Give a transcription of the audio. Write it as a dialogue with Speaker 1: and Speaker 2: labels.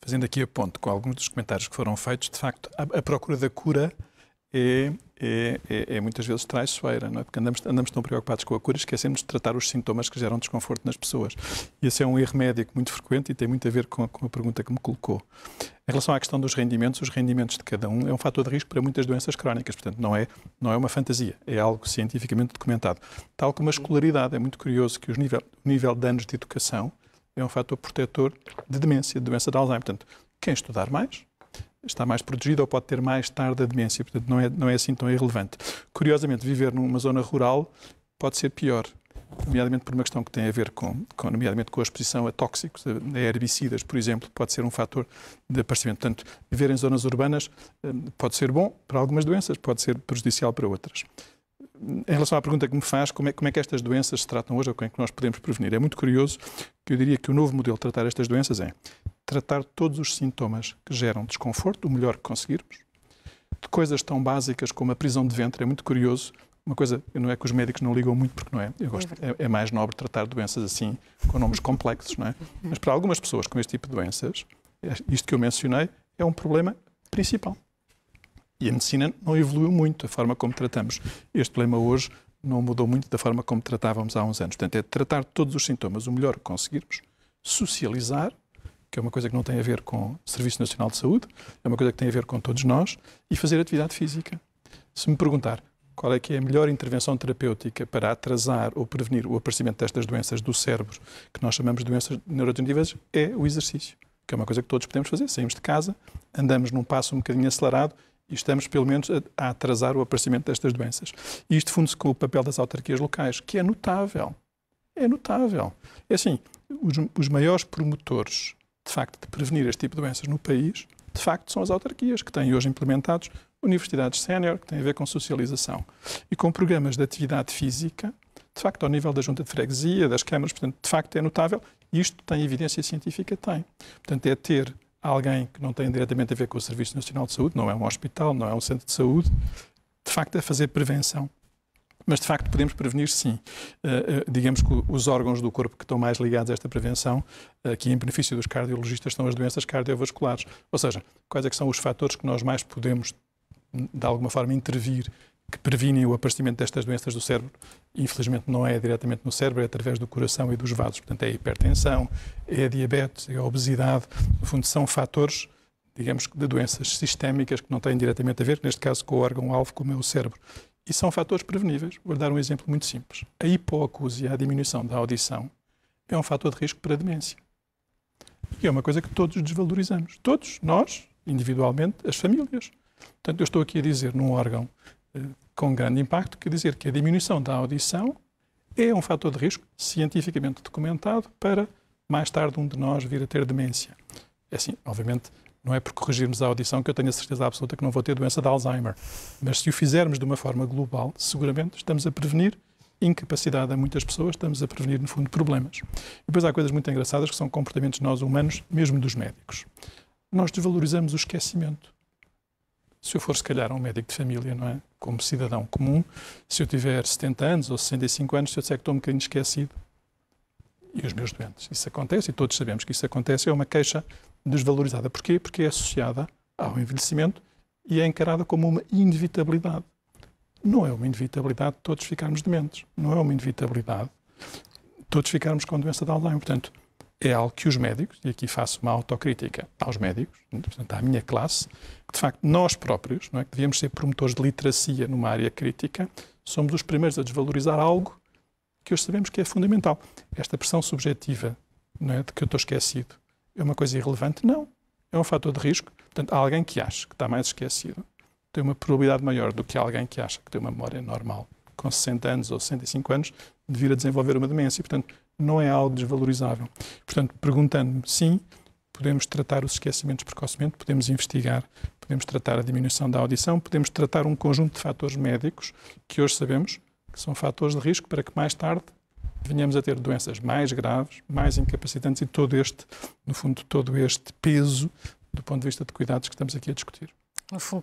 Speaker 1: fazendo aqui a ponto com alguns dos comentários que foram feitos, de facto, a, a procura da cura é, é, é, é, muitas vezes traiçoeira, não é? Porque andamos, andamos tão preocupados com a cura, esquecemos de tratar os sintomas que geram desconforto nas pessoas. E esse é um erro médico muito frequente e tem muito a ver com a, com a pergunta que me colocou. Em relação à questão dos rendimentos, os rendimentos de cada um é um fator de risco para muitas doenças crónicas, portanto, não é, não é uma fantasia, é algo cientificamente documentado. Tal como a escolaridade, é muito curioso que os nível, o nível de anos de educação é um fator protetor de demência, de doença de Alzheimer. Portanto, quem estudar mais está mais protegido ou pode ter mais tarde a demência. Portanto, não é, não é assim tão irrelevante. Curiosamente, viver numa zona rural pode ser pior, nomeadamente por uma questão que tem a ver com, com nomeadamente com a exposição a tóxicos, a herbicidas, por exemplo, pode ser um fator de aparecimento. Portanto, viver em zonas urbanas eh, pode ser bom para algumas doenças, pode ser prejudicial para outras em relação à pergunta que me faz, como é, como é, que estas doenças se tratam hoje ou como é que nós podemos prevenir? É muito curioso que eu diria que o novo modelo de tratar estas doenças é tratar todos os sintomas que geram desconforto, o melhor que conseguirmos, de coisas tão básicas como a prisão de ventre. É muito curioso, uma coisa, não é que os médicos não ligam muito, porque não é, eu é gosto, é, é mais nobre tratar doenças assim, com nomes complexos, não é? Uhum. Mas para algumas pessoas com este tipo de doenças, é, isto que eu mencionei é um problema principal. E a medicina não evoluiu muito, a forma como tratamos este problema hoje não mudou muito da forma como tratávamos há uns anos. Portanto, é tratar todos os sintomas o melhor que conseguirmos, socializar, que é uma coisa que não tem a ver com o Serviço Nacional de Saúde, é uma coisa que tem a ver com todos nós, e fazer atividade física. Se me perguntar qual é que é a melhor intervenção terapêutica para atrasar ou prevenir o aparecimento destas doenças do cérebro, que nós chamamos de doenças neurodegenerativas, é o exercício, que é uma coisa que todos podemos fazer. Saímos de casa, andamos num passo um bocadinho acelerado e estamos, pelo menos, a, atrasar o aparecimento destas doenças. E isto funde-se com o papel das autarquias locais, que é notável. É notável. É assim, os, os maiores promotores, de facto, de prevenir este tipo de doenças no país, de facto, são as autarquias, que têm hoje implementados universidades sénior, que têm a ver com socialização, e com programas de atividade física, de facto, ao nível da junta de freguesia, das câmaras, portanto, de facto, é notável. Isto tem evidência científica? Tem. Portanto, é ter alguém que não tem diretamente a ver com o Serviço Nacional de Saúde, não é um hospital, não é um centro de saúde, de facto é fazer prevenção. Mas de facto podemos prevenir, sim. Uh, uh, digamos que os órgãos do corpo que estão mais ligados a esta prevenção, aqui uh, em benefício dos cardiologistas, são as doenças cardiovasculares. Ou seja, quais é que são os fatores que nós mais podemos, de alguma forma, intervir que previnem o aparecimento destas doenças do cérebro. Infelizmente não é diretamente no cérebro, é através do coração e dos vasos. Portanto, é a hipertensão, é a diabetes, é a obesidade. No fundo, são fatores, digamos, de doenças sistémicas que não têm diretamente a ver, neste caso, com o órgão-alvo, como é o cérebro. E são fatores preveníveis. Vou dar um exemplo muito simples. A hipoacusia, a diminuição da audição, é um fator de risco para a demência. E é uma coisa que todos desvalorizamos. Todos, nós, individualmente, as famílias. Portanto, eu estou aqui a dizer num órgão eh, com grande impacto, quer dizer que a diminuição da audição é um fator de risco cientificamente documentado para mais tarde um de nós vir a ter demência. É assim, obviamente, não é por corrigirmos a audição que eu tenho a certeza absoluta que não vou ter doença de Alzheimer, mas se o fizermos de uma forma global, seguramente estamos a prevenir incapacidade a muitas pessoas, estamos a prevenir, no fundo, problemas. E depois há coisas muito engraçadas que são comportamentos nós humanos, mesmo dos médicos. Nós desvalorizamos o esquecimento. Se eu for, se calhar, um médico de família, não é? Como cidadão comum, se eu tiver 70 anos ou 65 anos, se eu disser que estou um bocadinho esquecido, e os meus doentes, isso acontece, e todos sabemos que isso acontece, é uma queixa desvalorizada. Porquê? Porque é associada ao envelhecimento e é encarada como uma inevitabilidade. Não é uma inevitabilidade todos ficarmos dementes. Não é uma inevitabilidade todos ficarmos com doença de Alzheimer. Portanto, é algo que os médicos, e aqui faço uma autocrítica aos médicos, portanto à minha classe, que de facto nós próprios, não é, que devíamos ser promotores de literacia numa área crítica, somos os primeiros a desvalorizar algo que hoje sabemos que é fundamental. Esta pressão subjetiva não é, de que eu estou esquecido é uma coisa irrelevante? Não. É um fator de risco. Portanto, alguém que acha que está mais esquecido tem uma probabilidade maior do que alguém que acha que tem uma memória normal com 60 anos ou 65 anos de vir a desenvolver uma demência. Portanto, não é algo desvalorizável. Portanto, perguntando-me, sim, podemos tratar os esquecimentos precocemente, podemos investigar, podemos tratar a diminuição da audição, podemos tratar um conjunto de fatores médicos que hoje sabemos que são fatores de risco para que mais tarde venhamos a ter doenças mais graves, mais incapacitantes e todo este, no fundo, todo este peso do ponto de vista de cuidados que estamos aqui a discutir. No fundo,